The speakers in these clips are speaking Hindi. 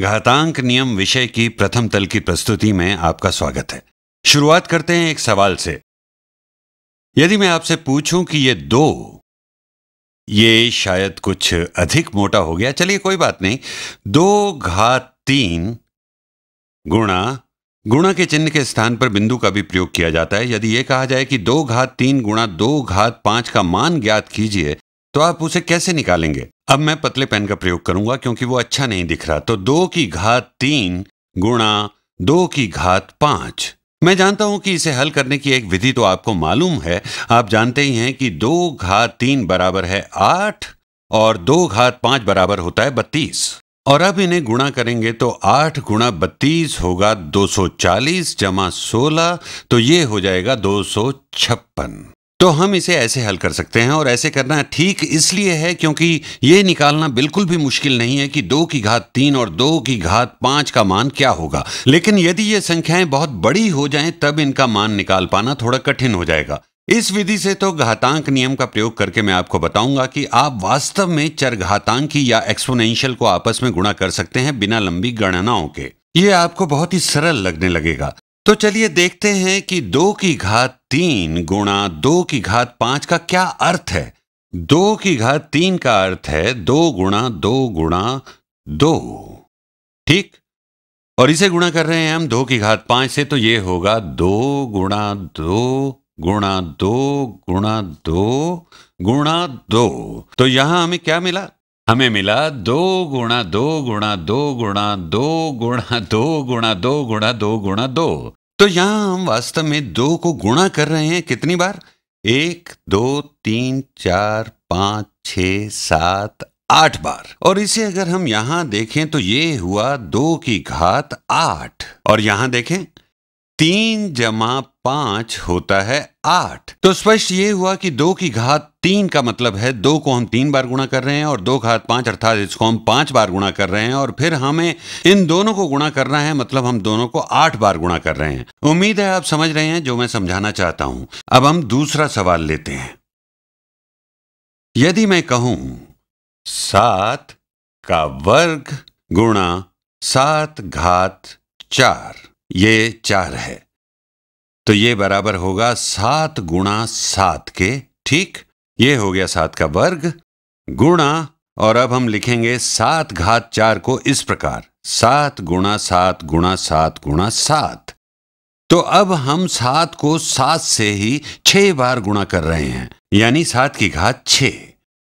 घातांक नियम विषय की प्रथम तल की प्रस्तुति में आपका स्वागत है शुरुआत करते हैं एक सवाल से यदि मैं आपसे पूछूं कि ये दो ये शायद कुछ अधिक मोटा हो गया चलिए कोई बात नहीं दो घात तीन गुणा गुणा के चिन्ह के स्थान पर बिंदु का भी प्रयोग किया जाता है यदि यह कहा जाए कि दो घात तीन गुणा दो घात पांच का मान ज्ञात कीजिए तो आप उसे कैसे निकालेंगे अब मैं पतले पेन का प्रयोग करूंगा क्योंकि वो अच्छा नहीं दिख रहा तो दो की घात तीन गुणा दो की घात पांच मैं जानता हूं कि इसे हल करने की एक विधि तो आपको मालूम है आप जानते ही हैं कि दो घात तीन बराबर है आठ और दो घात पांच बराबर होता है बत्तीस और अब इन्हें गुणा करेंगे तो आठ गुणा बत्तीस होगा दो सौ चालीस जमा सोलह तो ये हो जाएगा दो सौ छप्पन तो हम इसे ऐसे हल कर सकते हैं और ऐसे करना ठीक इसलिए है क्योंकि ये निकालना बिल्कुल भी मुश्किल नहीं है कि दो की घात तीन और दो की घात पाँच का मान क्या होगा लेकिन यदि ये संख्याएं बहुत बड़ी हो जाएं तब इनका मान निकाल पाना थोड़ा कठिन हो जाएगा इस विधि से तो घातांक नियम का प्रयोग करके मैं आपको बताऊंगा कि आप वास्तव में चर घातांकी या एक्सपोनेंशियल को आपस में गुणा कर सकते हैं बिना लंबी गणनाओं के ये आपको बहुत ही सरल लगने लगेगा तो चलिए देखते हैं कि दो की घात तीन गुणा दो की घात पांच का क्या अर्थ है दो की घात तीन का अर्थ है दो गुणा दो गुणा दो ठीक और इसे गुणा कर रहे हैं हम दो की घात पांच से तो ये होगा दो गुणा दो गुणा दो गुणा दो गुणा दो तो यहां हमें क्या मिला हमें मिला दो गुणा दो गुणा दो गुणा दो गुणा दो गुणा दो गुणा दो गुणा दो तो यहां हम वास्तव में दो को गुणा कर रहे हैं कितनी बार एक दो तीन चार पांच छ सात आठ बार और इसे अगर हम यहां देखें तो ये हुआ दो की घात आठ और यहां देखें तीन जमा पांच होता है आठ तो स्पष्ट ये हुआ कि दो की घात तीन का मतलब है दो को हम तीन बार गुणा कर रहे हैं और दो घात पांच अर्थात इसको हम पांच बार गुणा कर रहे हैं और फिर हमें इन दोनों को गुणा करना है मतलब हम दोनों को आठ बार गुणा कर रहे हैं उम्मीद है आप समझ रहे हैं जो मैं समझाना चाहता हूं अब हम दूसरा सवाल लेते हैं यदि मैं कहूं सात का वर्ग गुणा सात घात चार ये चार है तो ये बराबर होगा सात गुणा सात के ठीक ये हो गया सात का वर्ग गुणा और अब हम लिखेंगे सात घात चार को इस प्रकार सात गुणा सात गुणा सात गुणा सात तो अब हम सात को सात से ही छह बार गुणा कर रहे हैं यानी सात की घात छ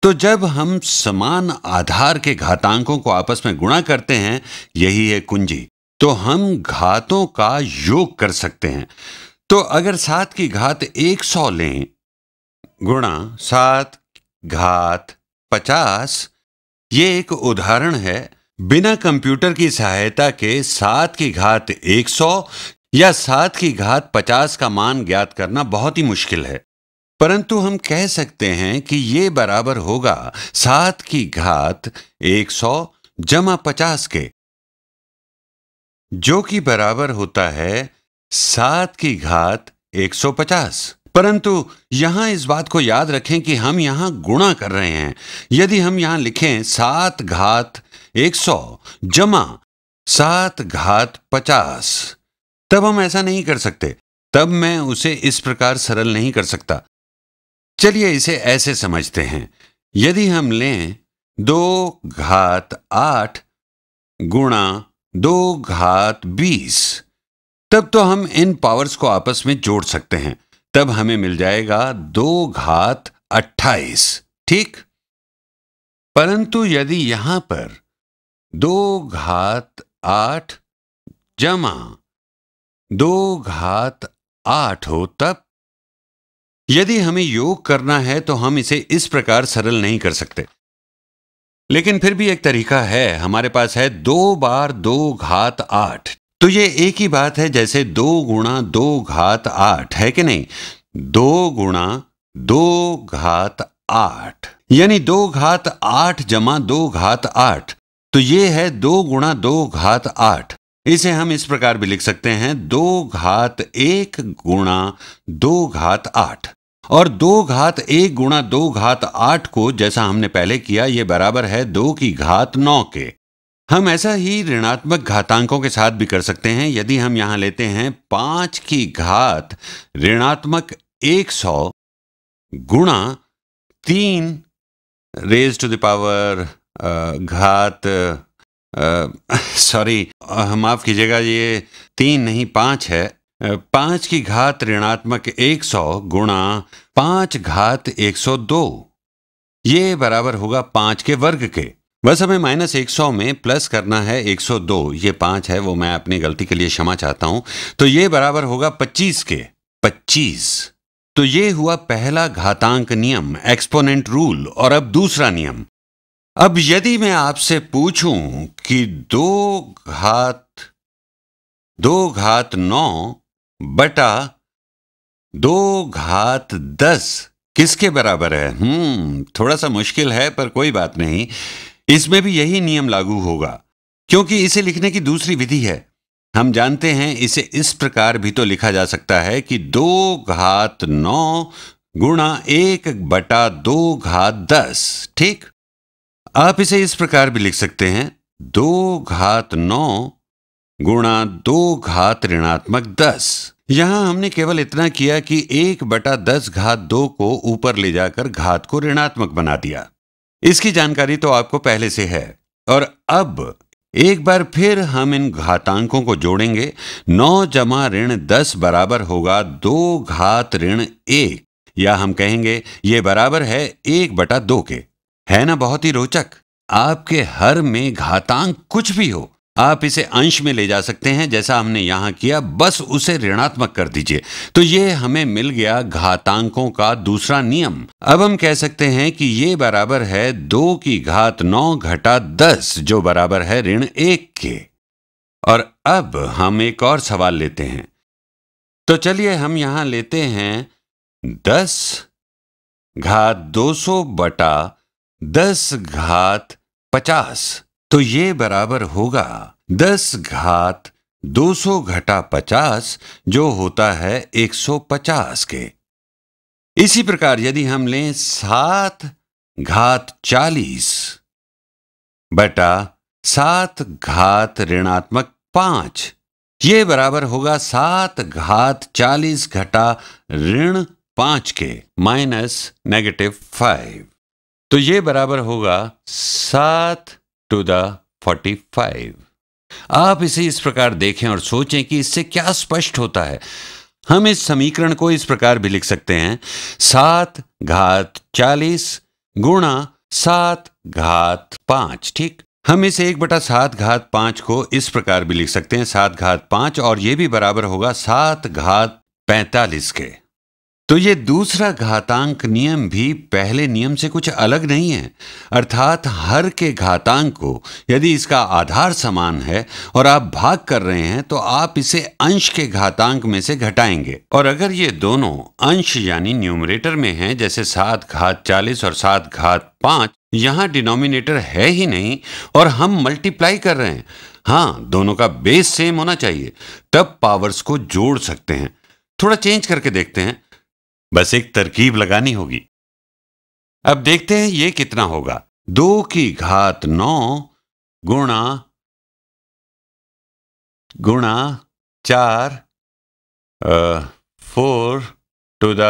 तो जब हम समान आधार के घातांकों को आपस में गुणा करते हैं यही है कुंजी तो हम घातों का योग कर सकते हैं तो अगर सात की घात एक सौ लें गुणा सात घात पचास ये एक उदाहरण है बिना कंप्यूटर की सहायता के सात की घात एक सौ या सात की घात पचास का मान ज्ञात करना बहुत ही मुश्किल है परंतु हम कह सकते हैं कि ये बराबर होगा सात की घात एक सौ जमा पचास के जो कि बराबर होता है सात की घात 150 परंतु यहां इस बात को याद रखें कि हम यहां गुणा कर रहे हैं यदि हम यहां लिखें सात घात 100 जमा सात घात 50 तब हम ऐसा नहीं कर सकते तब मैं उसे इस प्रकार सरल नहीं कर सकता चलिए इसे ऐसे समझते हैं यदि हम लें दो घात आठ गुणा दो घात बीस तब तो हम इन पावर्स को आपस में जोड़ सकते हैं तब हमें मिल जाएगा दो घात अट्ठाईस ठीक परंतु यदि यहां पर दो घात आठ जमा दो घात आठ हो तब यदि हमें योग करना है तो हम इसे इस प्रकार सरल नहीं कर सकते लेकिन फिर भी एक तरीका है हमारे पास है दो बार दो घात आठ तो ये एक ही बात है जैसे दो गुणा दो घात आठ है कि नहीं दो गुणा दो घात आठ यानी दो घात आठ जमा दो घात आठ तो ये है दो गुणा दो घात आठ इसे हम इस प्रकार भी लिख सकते हैं दो घात एक गुणा दो घात आठ और दो घात एक गुणा दो घात आठ को जैसा हमने पहले किया ये बराबर है दो की घात नौ के हम ऐसा ही ऋणात्मक घातांकों के साथ भी कर सकते हैं यदि हम यहां लेते हैं पांच की घात ऋणात्मक एक सौ गुणा तीन रेज टू दावर घात सॉरी माफ कीजिएगा ये तीन नहीं पांच है पांच की घात ऋणात्मक एक सौ गुणा पांच घात एक सौ दो ये बराबर होगा पांच के वर्ग के बस हमें माइनस एक सौ में प्लस करना है एक सौ दो ये पांच है वो मैं अपनी गलती के लिए क्षमा चाहता हूं तो ये बराबर होगा पच्चीस के पच्चीस तो ये हुआ पहला घातांक नियम एक्सपोनेंट रूल और अब दूसरा नियम अब यदि मैं आपसे पूछूं कि दो घात दो घात नौ बटा दो घात दस किसके बराबर है हम्म थोड़ा सा मुश्किल है पर कोई बात नहीं इसमें भी यही नियम लागू होगा क्योंकि इसे लिखने की दूसरी विधि है हम जानते हैं इसे इस प्रकार भी तो लिखा जा सकता है कि दो घात नौ गुणा एक बटा दो घात दस ठीक आप इसे इस प्रकार भी लिख सकते हैं दो घात नौ गुणा दो घात ऋणात्मक दस यहां हमने केवल इतना किया कि एक बटा दस घात दो को ऊपर ले जाकर घात को ऋणात्मक बना दिया इसकी जानकारी तो आपको पहले से है और अब एक बार फिर हम इन घातांकों को जोड़ेंगे नौ जमा ऋण दस बराबर होगा दो घात ऋण एक या हम कहेंगे ये बराबर है एक बटा दो के है ना बहुत ही रोचक आपके हर में घातांक कुछ भी हो आप इसे अंश में ले जा सकते हैं जैसा हमने यहां किया बस उसे ऋणात्मक कर दीजिए तो ये हमें मिल गया घातांकों का दूसरा नियम अब हम कह सकते हैं कि ये बराबर है दो की घात नौ घटा दस जो बराबर है ऋण एक के और अब हम एक और सवाल लेते हैं तो चलिए हम यहां लेते हैं दस घात दो सौ बटा दस घात पचास तो ये बराबर होगा दस घात दो सौ घटा पचास जो होता है एक सौ पचास के इसी प्रकार यदि हम लें सात घात चालीस बटा सात घात ऋणात्मक पांच ये बराबर होगा सात घात चालीस घटा ऋण पांच के माइनस नेगेटिव फाइव तो ये बराबर होगा सात टू द फोर्टी फाइव आप इसे इस प्रकार देखें और सोचें कि इससे क्या स्पष्ट होता है हम इस समीकरण को इस प्रकार भी लिख सकते हैं सात घात चालीस गुणा सात घात पांच ठीक हम इस एक बटा सात घात पांच को इस प्रकार भी लिख सकते हैं सात घात पांच और यह भी बराबर होगा सात घात पैंतालीस के तो ये दूसरा घातांक नियम भी पहले नियम से कुछ अलग नहीं है अर्थात हर के घातांक को यदि इसका आधार समान है और आप भाग कर रहे हैं तो आप इसे अंश के घातांक में से घटाएंगे और अगर ये दोनों अंश यानी न्यूमरेटर में हैं जैसे सात घात चालीस और सात घात पांच यहाँ डिनोमिनेटर है ही नहीं और हम मल्टीप्लाई कर रहे हैं हाँ दोनों का बेस सेम होना चाहिए तब पावर्स को जोड़ सकते हैं थोड़ा चेंज करके देखते हैं बस एक तरकीब लगानी होगी अब देखते हैं ये कितना होगा दो की घात नौ गुणा गुणा चार four to the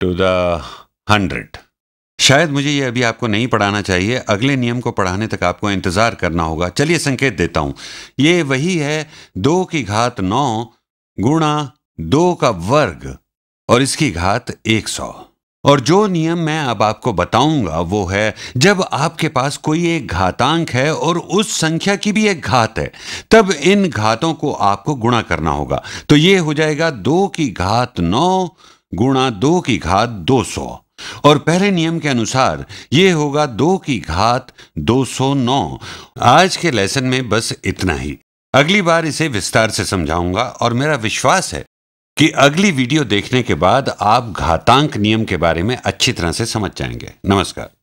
to the hundred शायद मुझे ये अभी आपको नहीं पढ़ाना चाहिए अगले नियम को पढ़ाने तक आपको इंतज़ार करना होगा चलिए संकेत देता हूं ये वही है दो की घात नौ गुणा दो का वर्ग और इसकी घात एक सौ और जो नियम मैं अब आपको बताऊंगा वो है जब आपके पास कोई एक घातांक है और उस संख्या की भी एक घात है तब इन घातों को आपको गुणा करना होगा तो ये हो जाएगा दो की घात नौ गुणा दो की घात दो सौ और पहले नियम के अनुसार यह होगा दो की घात 209 आज के लेसन में बस इतना ही अगली बार इसे विस्तार से समझाऊंगा और मेरा विश्वास है कि अगली वीडियो देखने के बाद आप घातांक नियम के बारे में अच्छी तरह से समझ जाएंगे नमस्कार